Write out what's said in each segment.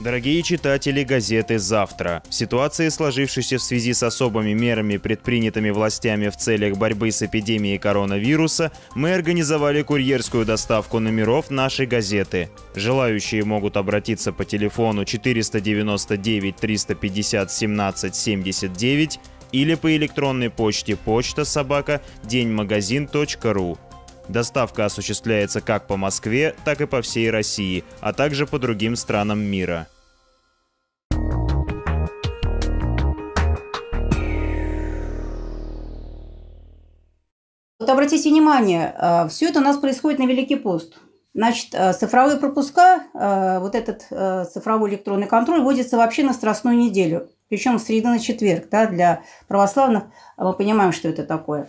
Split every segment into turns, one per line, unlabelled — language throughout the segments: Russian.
Дорогие читатели газеты «Завтра», в ситуации, сложившейся в связи с особыми мерами, предпринятыми властями в целях борьбы с эпидемией коронавируса, мы организовали курьерскую доставку номеров нашей газеты. Желающие могут обратиться по телефону 499 350 17 79 или по электронной почте почта собака деньмагазин.ру. Доставка осуществляется как по Москве, так и по всей России, а также по другим странам мира. Вот обратите внимание, э, все это у нас происходит на Великий пост. Значит, э, цифровые пропуска, э, вот этот цифровой электронный контроль вводится вообще на Страстную неделю. Причем с среды на четверг, да, для православных а мы понимаем, что это такое.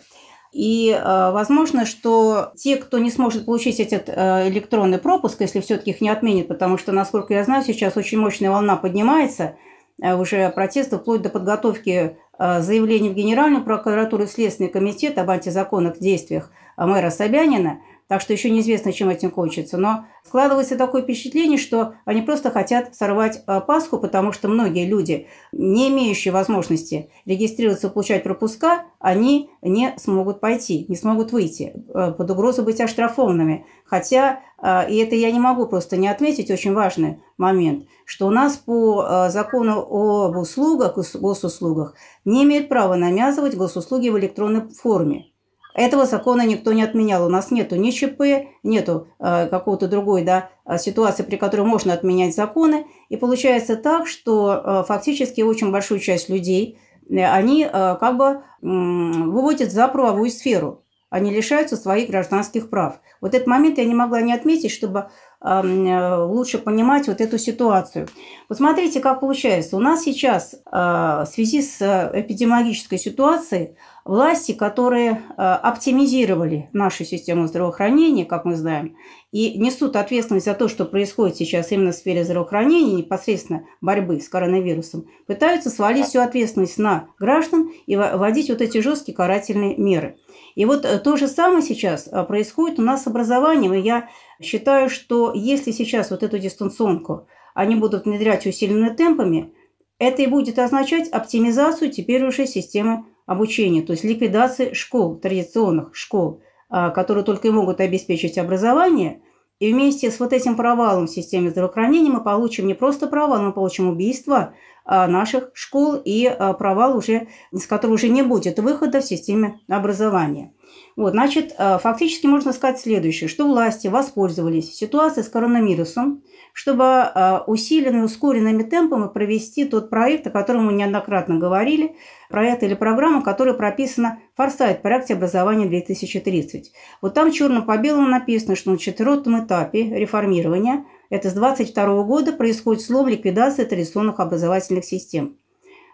И э, возможно, что те, кто не сможет получить этот э, электронный пропуск, если все-таки их не отменят, потому что, насколько я знаю, сейчас очень мощная волна поднимается э, уже протеста вплоть до подготовки э, заявлений в Генеральную прокуратуру и Следственный комитет об антизаконных действиях мэра Собянина – так что еще неизвестно, чем этим кончится. Но складывается такое впечатление, что они просто хотят сорвать а, Пасху, потому что многие люди, не имеющие возможности регистрироваться, получать пропуска, они не смогут пойти, не смогут выйти э, под угрозу быть оштрафованными. Хотя, а, и это я не могу просто не отметить, очень важный момент, что у нас по а, закону об услугах, госуслугах, не имеют права навязывать госуслуги в электронной форме. Этого закона никто не отменял. У нас нету ни ЧП, нету э, какого-то другой да, э, ситуации, при которой можно отменять законы. И получается так, что э, фактически очень большую часть людей, э, они э, как бы э, выводят за правовую сферу. Они лишаются своих гражданских прав. Вот этот момент я не могла не отметить, чтобы эм, э, лучше понимать вот эту ситуацию. Посмотрите, как получается. У нас сейчас э, в связи с э, эпидемиологической ситуацией власти, которые э, оптимизировали нашу систему здравоохранения, как мы знаем, и несут ответственность за то, что происходит сейчас именно в сфере здравоохранения, непосредственно борьбы с коронавирусом, пытаются свалить всю ответственность на граждан и вводить вот эти жесткие карательные меры. И вот э, то же самое сейчас э, происходит у нас с образованием, и я считаю, что если сейчас вот эту дистанционку они будут внедрять усиленными темпами, это и будет означать оптимизацию теперь уже системы обучения, то есть ликвидации школ, традиционных школ, а, которые только и могут обеспечить образование. И вместе с вот этим провалом в системе здравоохранения мы получим не просто провал, мы получим убийство а, наших школ и а, провал, уже, с которого уже не будет выхода в системе образования. Вот, значит, э, фактически можно сказать следующее, что власти воспользовались ситуацией с коронавирусом, чтобы э, усиленными, ускоренными темпами провести тот проект, о котором мы неоднократно говорили, проект или программа, которая прописана в «Форсайт» проекте образования 2030. Вот там черно по белому написано, что на четвертом этапе реформирования, это с 2022 года, происходит слом ликвидации традиционных образовательных систем.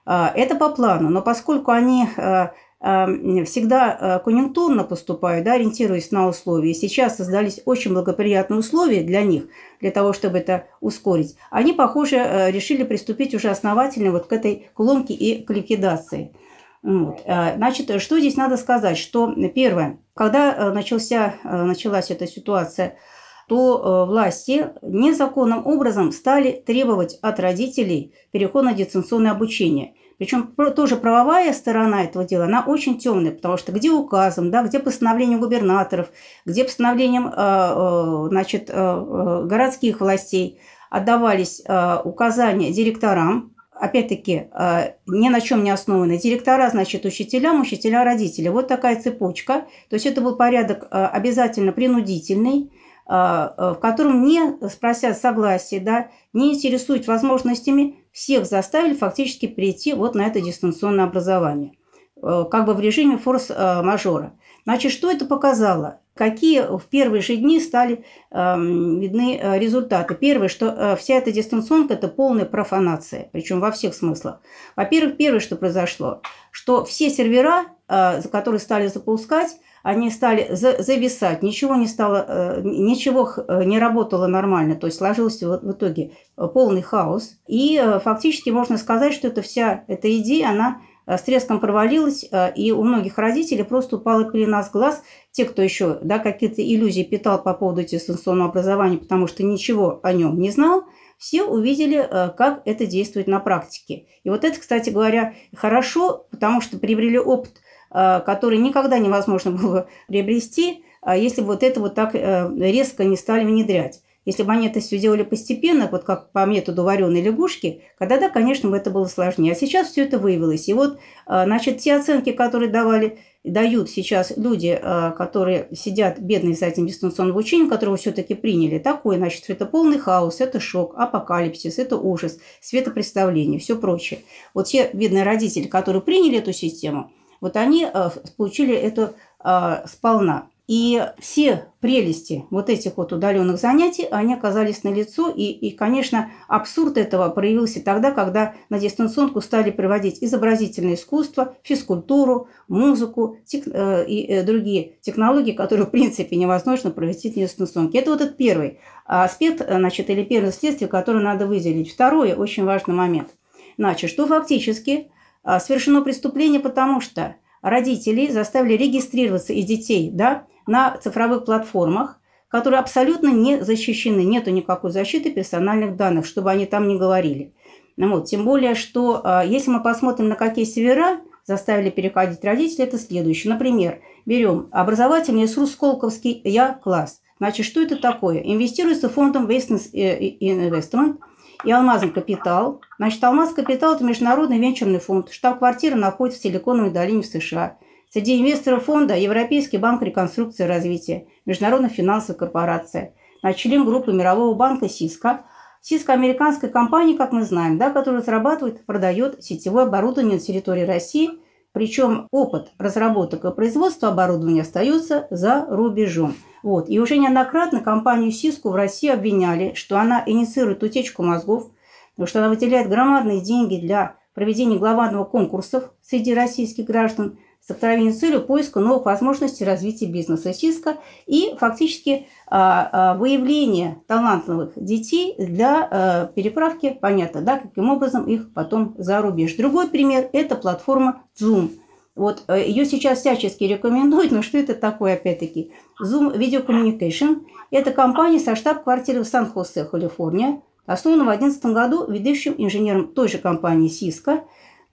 Э, это по плану, но поскольку они всегда э, конъюнктурно поступают, да, ориентируясь на условия. Сейчас создались очень благоприятные условия для них, для того, чтобы это ускорить. Они, похоже, э, решили приступить уже основательно вот к этой клонке и к ликвидации. Вот. Э, значит, что здесь надо сказать? Что первое, когда начался, началась эта ситуация, то власти незаконным образом стали требовать от родителей переход на дистанционное обучение – причем тоже правовая сторона этого дела, она очень темная, потому что где указом, да, где постановлением губернаторов, где постановлением э, э, значит, э, городских властей отдавались указания директорам, опять-таки, ни на чем не основаны. Директора, значит, учителям, учителя родителям Вот такая цепочка. То есть это был порядок обязательно принудительный, в котором не спросят согласия, да, не интересуют возможностями всех заставили фактически прийти вот на это дистанционное образование, э, как бы в режиме форс-мажора. Значит, что это показало? Какие в первые же дни стали эм, видны э, результаты? Первое, что э, вся эта дистанционка – это полная профанация, причем во всех смыслах. Во-первых, первое, что произошло, что все сервера, которые стали запускать, они стали зависать, ничего не стало, э, ничего э, не работало нормально, то есть сложился в, в итоге э, полный хаос. И фактически можно сказать, что эта вся эта идея, она с треском провалилась, и у многих родителей просто упала пелена с глаз. Те, кто еще да, какие-то иллюзии питал по поводу дистанционного образования, потому что ничего о нем не знал, все увидели, как это действует на практике. И вот это, кстати говоря, хорошо, потому что приобрели опыт – Э, который никогда невозможно было приобрести, а если бы вот это вот так э, резко не стали внедрять. Если бы они это все делали постепенно, вот как по методу вареной лягушки, когда да, конечно, бы это было сложнее. А сейчас все это выявилось. И вот, э, значит, те оценки, которые давали, дают сейчас люди, которые сидят бедные за этим дистанционным обучением, которого все-таки приняли, такой, значит, это полный хаос, это шок, апокалипсис, это ужас, светопредставление, все прочее. Вот все бедные родители, которые приняли эту систему, вот они э, получили это э, сполна. И все прелести вот этих вот удаленных занятий, они оказались налицо. И, и, конечно, абсурд этого проявился тогда, когда на дистанционку стали приводить изобразительное искусство, физкультуру, музыку тек, э, и э, другие технологии, которые, в принципе, невозможно провести на дистанционке. Это вот этот первый аспект, э, значит, или первое следствие, которое надо выделить. Второе, очень важный момент. Значит, что фактически Э, совершено преступление, потому что родители заставили регистрироваться из детей да, на цифровых платформах, которые абсолютно не защищены, нету никакой защиты персональных данных, чтобы они там не говорили. Ну вот, тем более, что э, если мы посмотрим, на какие севера заставили переходить родители, это следующее. Например, берем образовательный ИСРУ Сколковский «Я класс». Значит, что это такое? Инвестируется фондом Western Investment и Алмазный капитал. Значит, Алмаз капитал – это международный венчурный фонд. Штаб-квартира находится в Силиконовой долине в США. Среди инвесторов фонда – Европейский банк реконструкции и развития, Международная финансовая корпорация, член группы Мирового банка «Сиска», Сиска – американская компания, как мы знаем, да, которая зарабатывает, продает сетевое оборудование на территории России, причем опыт разработок и производства оборудования остается за рубежом. Вот. И уже неоднократно компанию Сиску в России обвиняли, что она инициирует утечку мозгов, что она выделяет громадные деньги для проведения глобального конкурсов среди российских граждан с откровенной целью поиска новых возможностей развития бизнеса Сиска и фактически а, а выявление талантливых детей для а, переправки, понятно, да, каким образом их потом за рубеж. Другой пример – это платформа Zoom – вот э, ее сейчас всячески рекомендуют, но что это такое опять-таки? Zoom Video Communication – это компания со штаб-квартиры в Сан-Хосе, Калифорния, основана в 2011 году ведущим инженером той же компании Cisco.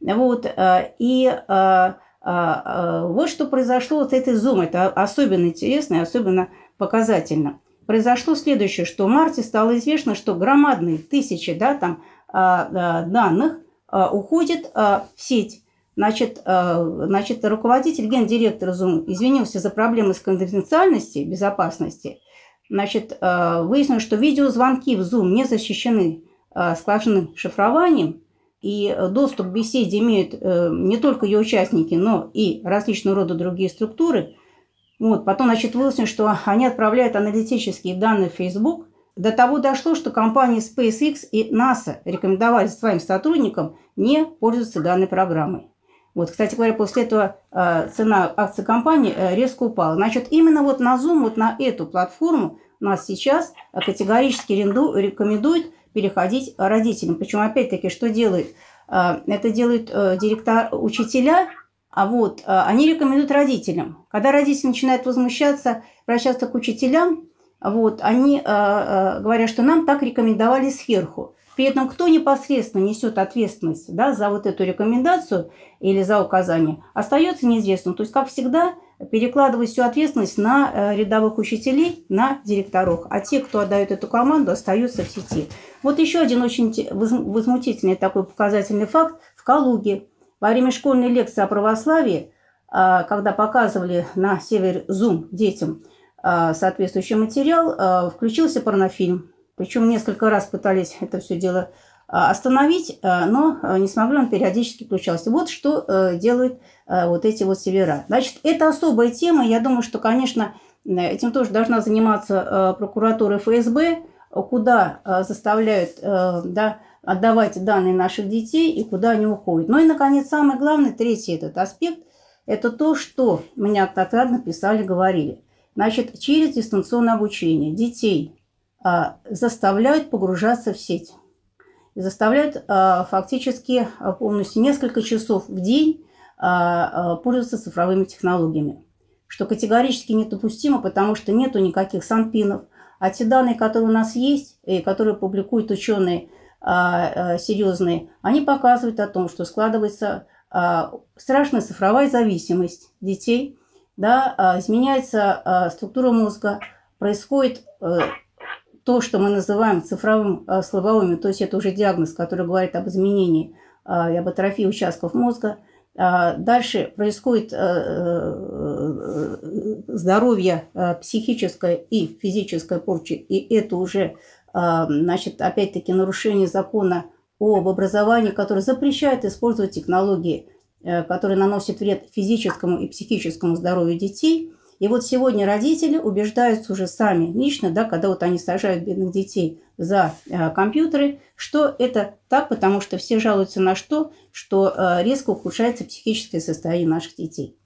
Вот, э, и э, вот что произошло с этой Zoom. Это особенно интересно и особенно показательно. Произошло следующее, что в марте стало известно, что громадные тысячи да, там, данных уходят в сеть Значит, э, значит, руководитель, гендиректор Zoom извинился за проблемы с конфиденциальностью, безопасности. Значит, э, выяснилось, что видеозвонки в Zoom не защищены э, склаженным шифрованием, и доступ к беседе имеют не только ее участники, но и различного рода другие структуры. Вот. Потом, значит, выяснилось, что они отправляют аналитические данные в Facebook. До того дошло, что компании SpaceX и NASA рекомендовали своим сотрудникам не пользоваться данной программой. Вот, кстати говоря, после этого э, цена акций компании э, резко упала. Значит, именно вот на Zoom, вот на эту платформу нас сейчас э, категорически рекомендуют переходить родителям. Причем, опять-таки, что делает? это делают э, директор, учителя, а вот они рекомендуют родителям. Когда родители начинают возмущаться, обращаться к учителям, вот, они говорят, что нам так рекомендовали сверху. При этом кто непосредственно несет ответственность да, за вот эту рекомендацию или за указание, остается неизвестным. То есть, как всегда, перекладывать всю ответственность на э, рядовых учителей, на директоров. А те, кто отдают эту команду, остаются в сети. Вот еще один очень возмутительный такой показательный факт. В Калуге во время школьной лекции о православии, а, когда показывали на север Zoom детям а, соответствующий материал, а, включился порнофильм причем несколько раз пытались это все дело а, остановить, а, но а, не смогли, он периодически включался. Вот что э, делают вот эти вот севера. Значит, это особая тема. Я думаю, что, конечно, этим тоже должна заниматься прокуратура ФСБ, куда заставляют э, да, отдавать данные наших детей и куда они уходят. Ну и, наконец, самый главный, третий этот аспект, это то, что меня неоднократно писали, говорили. Значит, через дистанционное обучение детей а, заставляют погружаться в сеть. И заставляют а, фактически а, полностью несколько часов в день пользоваться цифровыми технологиями, что категорически недопустимо, потому что нету никаких санпинов. А те данные, которые у нас есть, и которые публикуют ученые серьезные, они показывают о том, что складывается страшная цифровая зависимость детей, да, изменяется структура мозга, происходит э, то, что мы называем цифровым а, то есть это уже диагноз, который говорит об изменении э, и об атрофии участков мозга. А дальше происходит э, здоровье психическое и физическое порчи, и это уже, значит, опять-таки нарушение закона об образовании, который запрещает использовать технологии, которые наносят вред физическому и психическому здоровью детей – и вот сегодня родители убеждаются уже сами лично, да, когда вот они сажают бедных детей за э, компьютеры, что это так, потому что все жалуются на что, что э, резко ухудшается психическое состояние наших детей.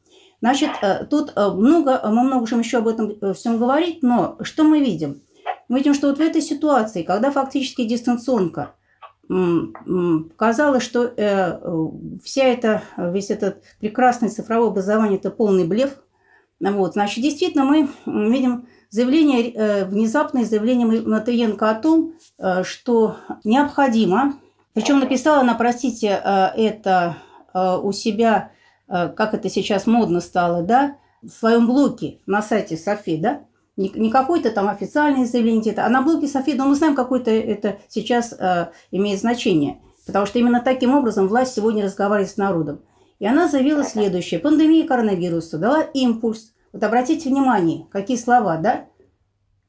Значит, э, тут э, много, мы много можем еще об этом э, всем говорить, но что мы видим? Мы видим, что вот в этой ситуации, когда фактически дистанционка, казалось, что э, э, вся эта, весь этот прекрасный цифровое образование – это полный блеф, ну вот, значит, действительно мы видим заявление, э, внезапное заявление Матвиенко о том, э, что необходимо, причем написала она, простите, э, это у себя, как это сейчас модно стало, да, в своем блоке на сайте Софи, да, не какое-то там официальное заявление где-то, а на блоке Софи, но мы знаем, какое-то это сейчас имеет значение, потому что именно таким образом власть сегодня разговаривает с народом. И она заявила следующее. Пандемия коронавируса дала импульс. Вот обратите внимание, какие слова, да?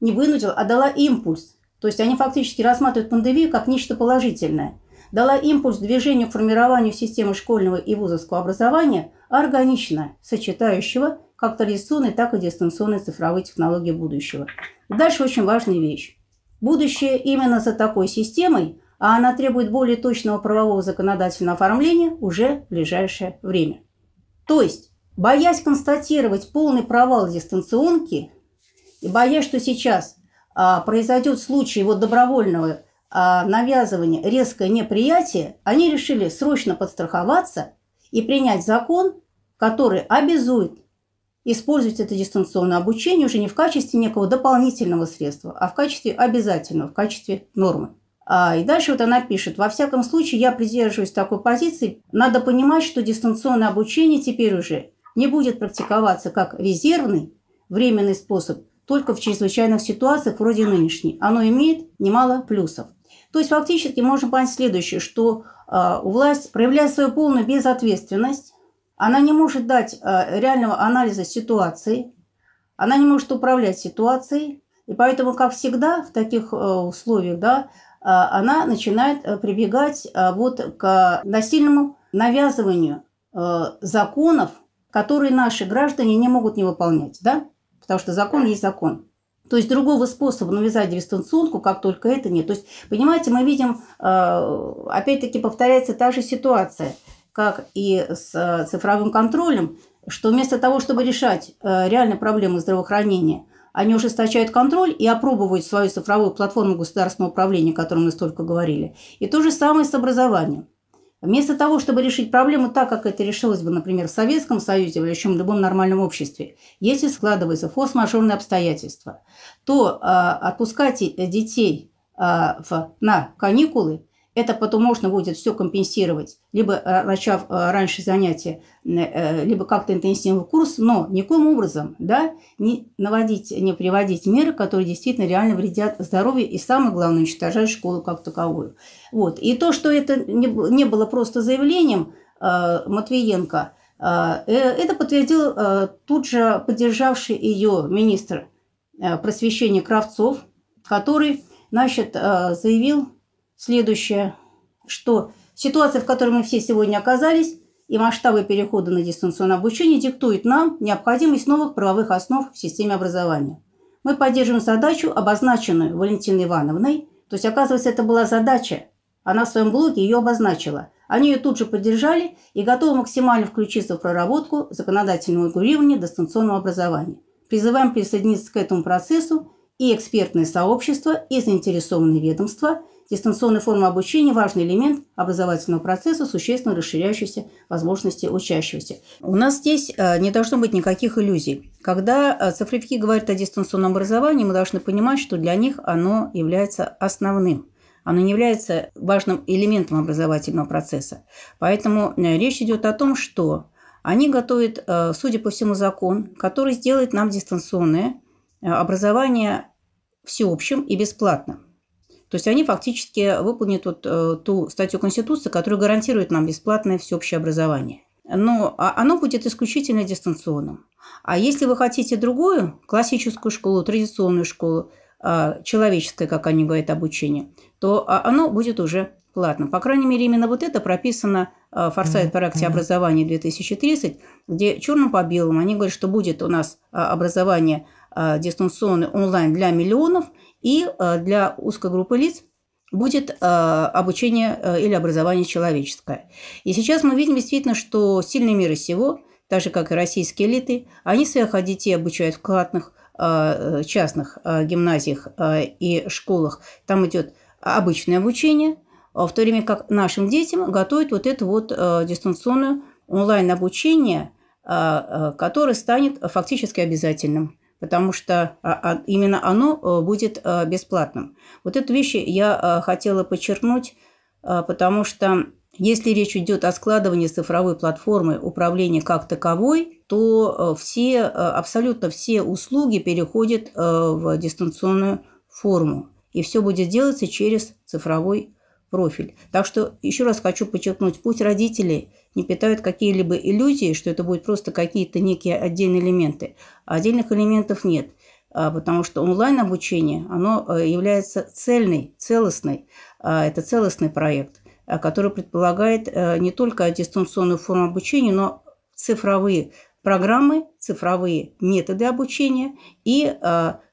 Не вынудила, а дала импульс. То есть они фактически рассматривают пандемию как нечто положительное. Дала импульс движению к формированию системы школьного и вузовского образования, органично сочетающего как традиционные, так и дистанционные цифровые технологии будущего. дальше очень важная вещь. Будущее именно за такой системой – а она требует более точного правового законодательного оформления уже в ближайшее время. То есть, боясь констатировать полный провал дистанционки и боясь, что сейчас а, произойдет случай его добровольного а, навязывания, резкое неприятие, они решили срочно подстраховаться и принять закон, который обязует использовать это дистанционное обучение уже не в качестве некого дополнительного средства, а в качестве обязательного, в качестве нормы. А, и дальше вот она пишет, во всяком случае, я придерживаюсь такой позиции. Надо понимать, что дистанционное обучение теперь уже не будет практиковаться как резервный временный способ, только в чрезвычайных ситуациях вроде нынешней. Оно имеет немало плюсов. То есть фактически можно понять следующее, что э, власть проявляет свою полную безответственность, она не может дать э, реального анализа ситуации, она не может управлять ситуацией, и поэтому, как всегда, в таких э, условиях, да, а, она начинает э, прибегать а, вот к насильному навязыванию э, законов, которые наши граждане не могут не выполнять, да? Потому что закон есть закон. То есть другого способа навязать дистанционку, как только это нет. То есть, понимаете, мы видим, э, опять-таки повторяется та же ситуация, как и с цифровым контролем, что вместо того, чтобы решать реальные проблемы здравоохранения, они ужесточают контроль и опробовывают свою цифровую платформу государственного управления, о которой мы столько говорили. И то же самое с образованием. Вместо того, чтобы решить проблему так, как это решилось бы, например, в Советском Союзе или еще в любом нормальном обществе, если складываются форс-мажорные обстоятельства, то э, отпускать детей э, в, на каникулы это потом можно будет все компенсировать, либо э, начав э, раньше занятия, э, либо как-то интенсивный курс, но никоим образом да, не наводить, не приводить меры, которые действительно реально вредят здоровью и, самое главное, уничтожают школу как таковую. Вот. И то, что это не было просто заявлением Матвиенко, это подтвердил тут же поддержавший ее министр просвещения Кравцов, который значит, заявил Следующее, что ситуация, в которой мы все сегодня оказались, и масштабы перехода на дистанционное обучение диктуют нам необходимость новых правовых основ в системе образования. Мы поддерживаем задачу, обозначенную Валентиной Ивановной, то есть, оказывается, это была задача. Она в своем блоге ее обозначила. Они ее тут же поддержали и готовы максимально включиться в проработку законодательного регулирования дистанционного образования. Призываем присоединиться к этому процессу и экспертное сообщество, и заинтересованные ведомства – Дистанционная форма обучения – важный элемент образовательного процесса, существенно расширяющийся возможности учащегося. У нас здесь э, не должно быть никаких иллюзий. Когда э, цифровики говорят о дистанционном образовании, мы должны понимать, что для них оно является основным оно не является важным элементом образовательного процесса. Поэтому э, речь идет о том, что они готовят, судя по всему, закон, который сделает нам дистанционное образование всеобщим и бесплатным. То есть они фактически выполнят вот э, ту статью Конституции, которая гарантирует нам бесплатное всеобщее образование. Но а, оно будет исключительно дистанционным. А если вы хотите другую, классическую школу, традиционную школу, а, человеческое, как они говорят, обучение, то а, оно будет уже платным. По крайней мере, именно вот это прописано в Форсайт проекте образования 2030, где черным по белому они говорят, что будет у нас образование – Э, дистанционный онлайн для миллионов, и э, для узкой группы лиц будет э, обучение или образование человеческое. И сейчас мы видим действительно, что сильные мира сего, так же как и российские элиты, они своих детей обучают в платных частных гимназиях и школах. Там идет обычное обучение, в то время как нашим детям готовят вот это вот дистанционное онлайн-обучение, которое станет фактически обязательным потому что а, а, именно оно э, будет э, бесплатным. Вот эту вещь я э, хотела подчеркнуть, потому что если речь идет о складывании цифровой платформы управления как таковой, то все, абсолютно все услуги переходят в дистанционную форму. И все будет делаться через цифровой профиль. Так что еще раз хочу подчеркнуть, пусть родители не питают какие-либо иллюзии, что это будут просто какие-то некие отдельные элементы. отдельных элементов нет, а, потому что онлайн-обучение, оно э, является цельной, целостной. А, это целостный проект, а, который предполагает э, не только дистанционную форму обучения, но цифровые программы, цифровые методы обучения и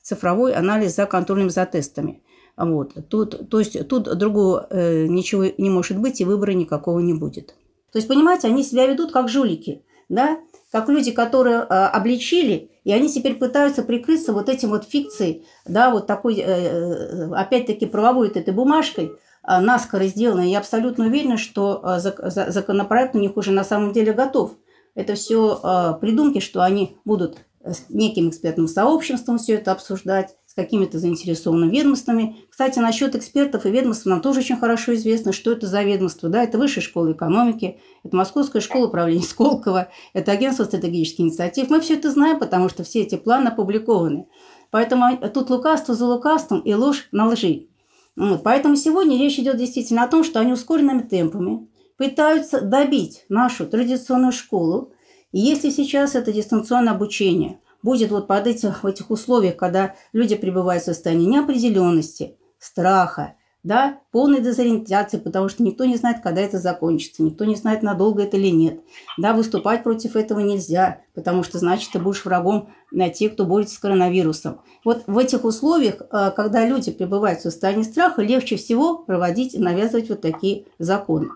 цифровой анализ за контролем за тестами – вот. Тут, то есть тут другого э, ничего не может быть, и выбора никакого не будет. То есть, понимаете, они себя ведут как жулики, да? как люди, которые э, обличили, и они теперь пытаются прикрыться вот этим вот фикцией, да, вот такой, э, э опять-таки, правовой этой бумажкой, э, наскоро сделанной. Я абсолютно уверена, что э, за, законопроект у них уже на самом деле готов. Это все э, придумки, что они будут с неким экспертным сообществом все это обсуждать, какими-то заинтересованными ведомствами. Кстати, насчет экспертов и ведомств нам тоже очень хорошо известно, что это за ведомство. Да, это Высшая школа экономики, это Московская школа управления Сколково, это Агентство стратегических инициатив. Мы все это знаем, потому что все эти планы опубликованы. Поэтому тут лукавство за лукавством и ложь на лжи. Вот. Поэтому сегодня речь идет действительно о том, что они ускоренными темпами пытаются добить нашу традиционную школу. И если сейчас это дистанционное обучение – будет вот под этим, в этих условиях, когда люди пребывают в состоянии неопределенности, страха, да, полной дезориентации, потому что никто не знает, когда это закончится, никто не знает, надолго это или нет. Да, выступать против этого нельзя, потому что, значит, ты будешь врагом на тех, кто борется с коронавирусом. Вот в этих условиях, э, когда люди пребывают в состоянии страха, легче всего проводить и навязывать вот такие законы.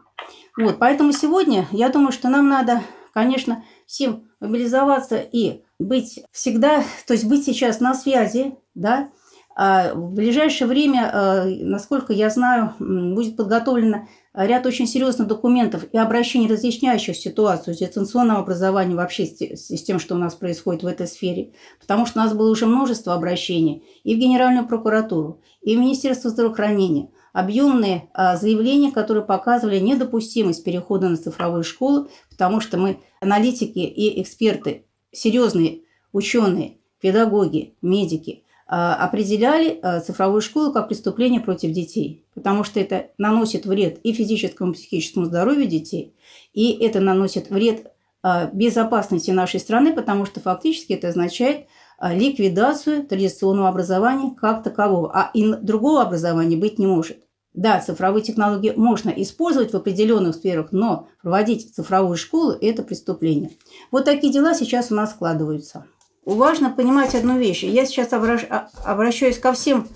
Вот, поэтому сегодня, я думаю, что нам надо, конечно, всем мобилизоваться и быть всегда, то есть быть сейчас на связи, да, а в ближайшее время, э, насколько я знаю, будет подготовлено э, ряд очень серьезных документов и обращений, разъясняющих ситуацию с дистанционным образованием вообще с тем, что у нас происходит в этой сфере. Потому что у нас было уже множество обращений и в Генеральную прокуратуру, и в Министерство здравоохранения. Объемные э, заявления, которые показывали недопустимость перехода на цифровые школы, потому что мы, аналитики и эксперты, серьезные ученые, педагоги, медики а, определяли а, цифровую школу как преступление против детей, потому что это наносит вред и физическому, и психическому здоровью детей, и это наносит вред а, безопасности нашей страны, потому что фактически это означает ликвидацию традиционного образования как такового, а другого образования быть не может. Да, цифровые технологии можно использовать в определенных сферах, но проводить цифровую школу – это преступление. Вот такие дела сейчас у нас складываются. Важно понимать одну вещь. Я сейчас а, обращаюсь ко всем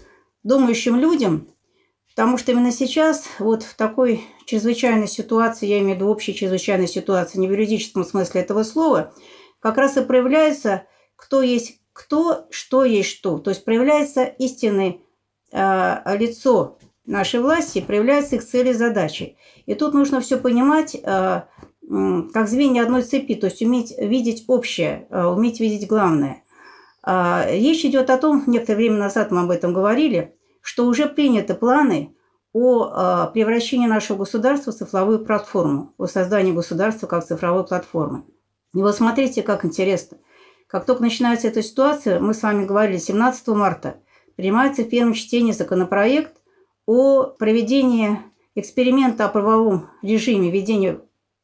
думающим людям, потому что именно сейчас, вот в такой чрезвычайной ситуации, я имею в виду общей чрезвычайной ситуации, не в юридическом смысле этого слова, как раз и проявляется, кто есть кто, что есть что. То есть проявляется истинное э, лицо нашей власти проявляется их цели, и задачи. И тут нужно все понимать э, как звенья одной цепи, то есть уметь видеть общее, э, уметь видеть главное. А, речь идет о том, некоторое время назад мы об этом говорили, что уже приняты планы о э, превращении нашего государства в цифровую платформу, о создании государства как цифровой платформы. И вот смотрите, как интересно. Как только начинается эта ситуация, мы с вами говорили, 17 марта принимается в первом чтении законопроект – о проведении эксперимента о правовом режиме, введении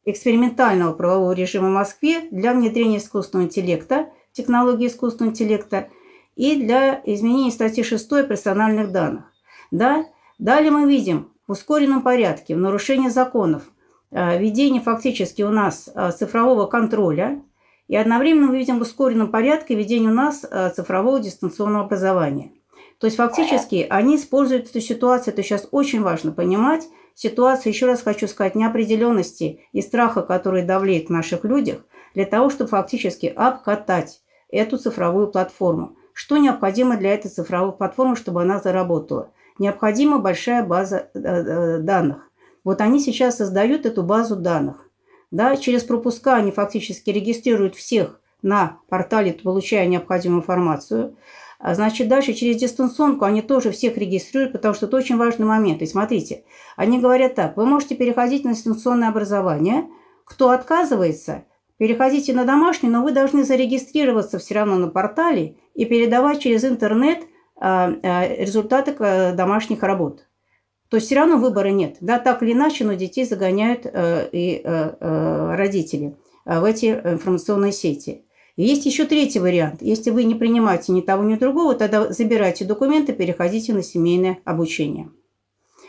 экспериментального правового режима в Москве для внедрения искусственного интеллекта, технологии искусственного интеллекта и для изменения статьи 6 персональных данных. Да? Далее мы видим в ускоренном порядке, в нарушении законов, э, введение фактически у нас э, цифрового контроля и одновременно мы видим в ускоренном порядке введение у нас э, цифрового дистанционного образования – то есть фактически они используют эту ситуацию, это сейчас очень важно понимать, ситуацию, еще раз хочу сказать, неопределенности и страха, который давлеет в наших людях, для того, чтобы фактически обкатать эту цифровую платформу. Что необходимо для этой цифровой платформы, чтобы она заработала? Необходима большая база э, э, данных. Вот они сейчас создают эту базу данных. Да, через пропуска они фактически регистрируют всех на портале, получая необходимую информацию. А значит, дальше через дистанционку они тоже всех регистрируют, потому что это очень важный момент. И смотрите, они говорят так, вы можете переходить на дистанционное образование, кто отказывается, переходите на домашний, но вы должны зарегистрироваться все равно на портале и передавать через интернет а, а, результаты э, домашних работ. То есть все равно выбора нет. Да, так или иначе, но детей загоняют э, и э, родители в эти информационные сети. Есть еще третий вариант. Если вы не принимаете ни того, ни другого, тогда забирайте документы, переходите на семейное обучение.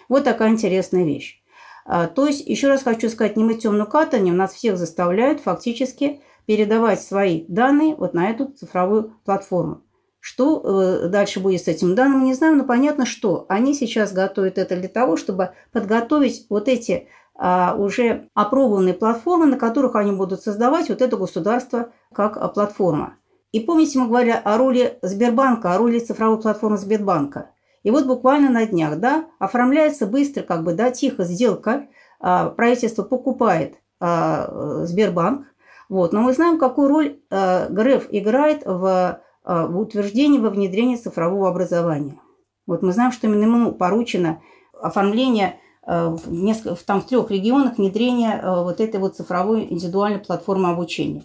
Вот такая интересная вещь. А, то есть, еще раз хочу сказать, не мы темную у нас всех заставляют фактически передавать свои данные вот на эту цифровую платформу. Что э, дальше будет с этим данным, не знаю, но понятно, что они сейчас готовят это для того, чтобы подготовить вот эти а, уже опробованные платформы, на которых они будут создавать вот это государство как а, платформа. И помните, мы говорили о роли Сбербанка, о роли цифровой платформы Сбербанка. И вот буквально на днях, да, оформляется быстро, как бы, да, тихо сделка. А, правительство покупает Сбербанк. Вот. Но мы знаем, какую роль ГРЭФ играет в, в утверждении, во внедрении цифрового образования. Вот мы знаем, что именно ему поручено оформление Э, в, несколько, там, в трех регионах внедрение э, вот этой вот цифровой индивидуальной платформы обучения.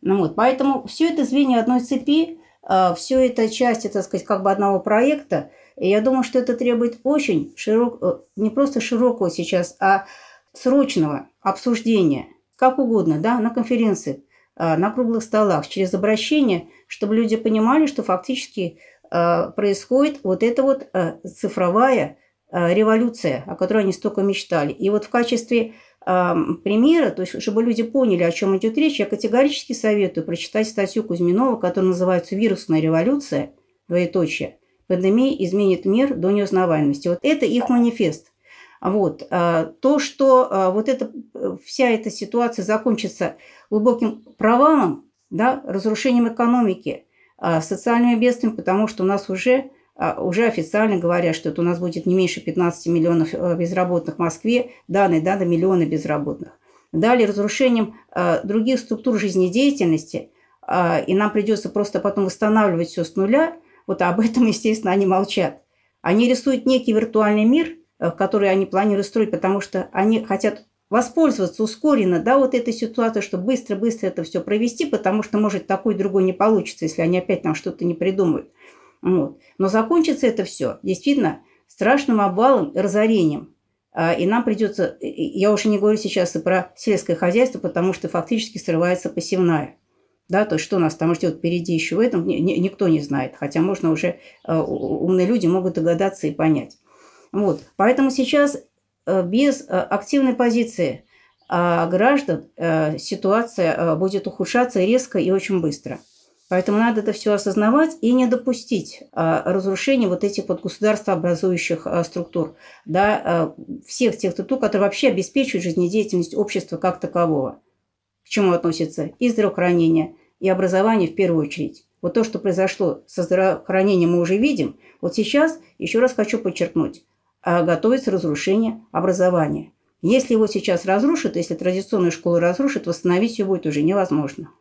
Ну, вот, поэтому все это звенья одной цепи, э, все это часть, так сказать, как бы одного проекта. И я думаю, что это требует очень широк, не просто широкого сейчас, а срочного обсуждения, как угодно, да, на конференциях, на круглых столах, через обращение, чтобы люди понимали, что фактически происходит вот эта вот цифровая Э, революция, о которой они столько мечтали. И вот в качестве примера, то есть, чтобы люди поняли, о чем идет речь, я категорически советую прочитать статью Кузьминова, которая называется «Вирусная революция», двоеточие, пандемия изменит мир до неузнаваемости. Вот это их манифест. Вот. Э, то, что э, вот эта, вся эта ситуация закончится глубоким провалом, да, разрушением экономики, социальными бедствиями, потому что у нас уже а, уже официально говорят, что это у нас будет не меньше 15 миллионов э, безработных в Москве, данные, данные миллионы безработных. Далее разрушением э, других структур жизнедеятельности, а, и нам придется просто потом восстанавливать все с нуля, вот об этом, естественно, они молчат. Они рисуют некий виртуальный мир, э, который они планируют строить, потому что они хотят воспользоваться ускоренно, да, вот этой ситуацией, чтобы быстро-быстро это все провести, потому что, может, такой другой не получится, если они опять нам что-то не придумают. Вот. Но закончится это все действительно страшным обвалом и разорением. А, и нам придется, я уже не говорю сейчас и про сельское хозяйство, потому что фактически срывается посевная. Да, то есть что нас там ждет впереди еще в этом, никто не знает. Хотя можно уже, а, умные люди могут догадаться и понять. Вот. Поэтому сейчас э, без э, активной позиции а, граждан э, ситуация будет ухудшаться резко и очень быстро – Поэтому надо это все осознавать и не допустить а, разрушения вот этих вот государствообразующих а, структур, да, а, всех тех структур, которые вообще обеспечивают жизнедеятельность общества как такового. К чему относится и здравоохранение, и образование в первую очередь. Вот то, что произошло со здравоохранением, мы уже видим. Вот сейчас, еще раз хочу подчеркнуть, готовится разрушение образования. Если его сейчас разрушат, если традиционную школу разрушат, восстановить ее будет уже невозможно.